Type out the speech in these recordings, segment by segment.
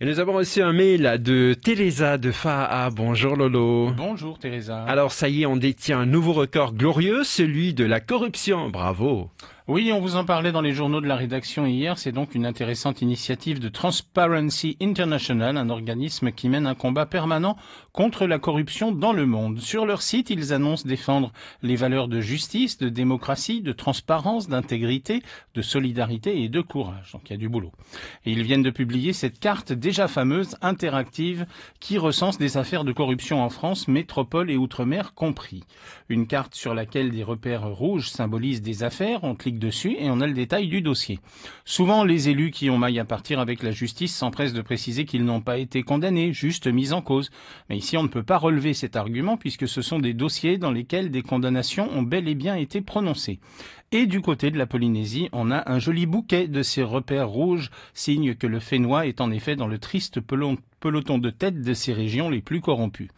Et nous avons reçu un mail de Teresa de Faa. Bonjour Lolo. Bonjour Teresa. Alors ça y est, on détient un nouveau record glorieux, celui de la corruption. Bravo. Oui, on vous en parlait dans les journaux de la rédaction hier. C'est donc une intéressante initiative de Transparency International, un organisme qui mène un combat permanent contre la corruption dans le monde. Sur leur site, ils annoncent défendre les valeurs de justice, de démocratie, de transparence, d'intégrité, de solidarité et de courage. Donc il y a du boulot. Et ils viennent de publier cette carte déjà fameuse, interactive, qui recense des affaires de corruption en France, métropole et outre-mer compris. Une carte sur laquelle des repères rouges symbolisent des affaires. On clique dessus et on a le détail du dossier. Souvent, les élus qui ont maille à partir avec la justice s'empressent de préciser qu'ils n'ont pas été condamnés, juste mis en cause. Mais ici, on ne peut pas relever cet argument puisque ce sont des dossiers dans lesquels des condamnations ont bel et bien été prononcées. Et du côté de la Polynésie, on a un joli bouquet de ces repères rouges, signe que le fénois est en effet dans le triste peloton de tête de ces régions les plus corrompues.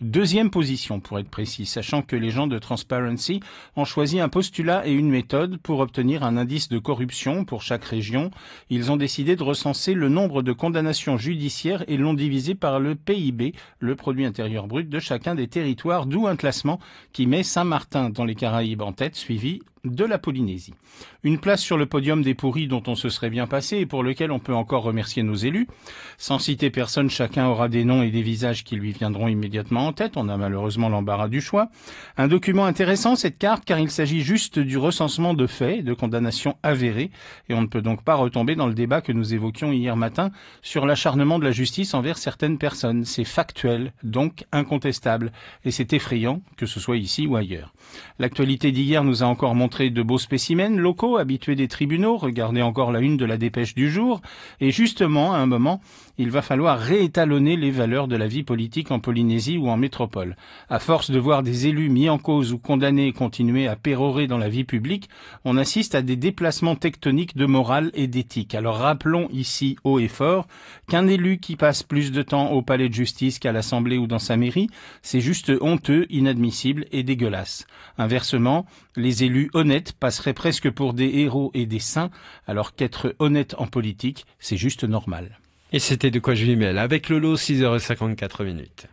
Deuxième position, pour être précis, sachant que les gens de Transparency ont choisi un postulat et une méthode pour obtenir un indice de corruption pour chaque région. Ils ont décidé de recenser le nombre de condamnations judiciaires et l'ont divisé par le PIB, le produit intérieur brut de chacun des territoires, d'où un classement qui met Saint-Martin dans les Caraïbes en tête, suivi de la Polynésie. Une place sur le podium des pourris dont on se serait bien passé et pour lequel on peut encore remercier nos élus. Sans citer personne, chacun aura des noms et des visages qui lui viendront immédiatement en tête. On a malheureusement l'embarras du choix. Un document intéressant, cette carte, car il s'agit juste du recensement de faits, de condamnations avérées. Et on ne peut donc pas retomber dans le débat que nous évoquions hier matin sur l'acharnement de la justice envers certaines personnes. C'est factuel, donc incontestable. Et c'est effrayant, que ce soit ici ou ailleurs. L'actualité d'hier nous a encore montré de beaux spécimens locaux habitués des tribunaux, regardez encore la une de la dépêche du jour, et justement, à un moment, il va falloir réétalonner les valeurs de la vie politique en Polynésie ou en métropole. À force de voir des élus mis en cause ou condamnés continuer à pérorer dans la vie publique, on assiste à des déplacements tectoniques de morale et d'éthique. Alors rappelons ici haut et fort qu'un élu qui passe plus de temps au palais de justice qu'à l'Assemblée ou dans sa mairie, c'est juste honteux, inadmissible et dégueulasse. Inversement, les élus honnêtes passerait presque pour des héros et des saints, alors qu'être honnête en politique, c'est juste normal. Et c'était de quoi je lui mêle avec Lolo, 6h54 minutes.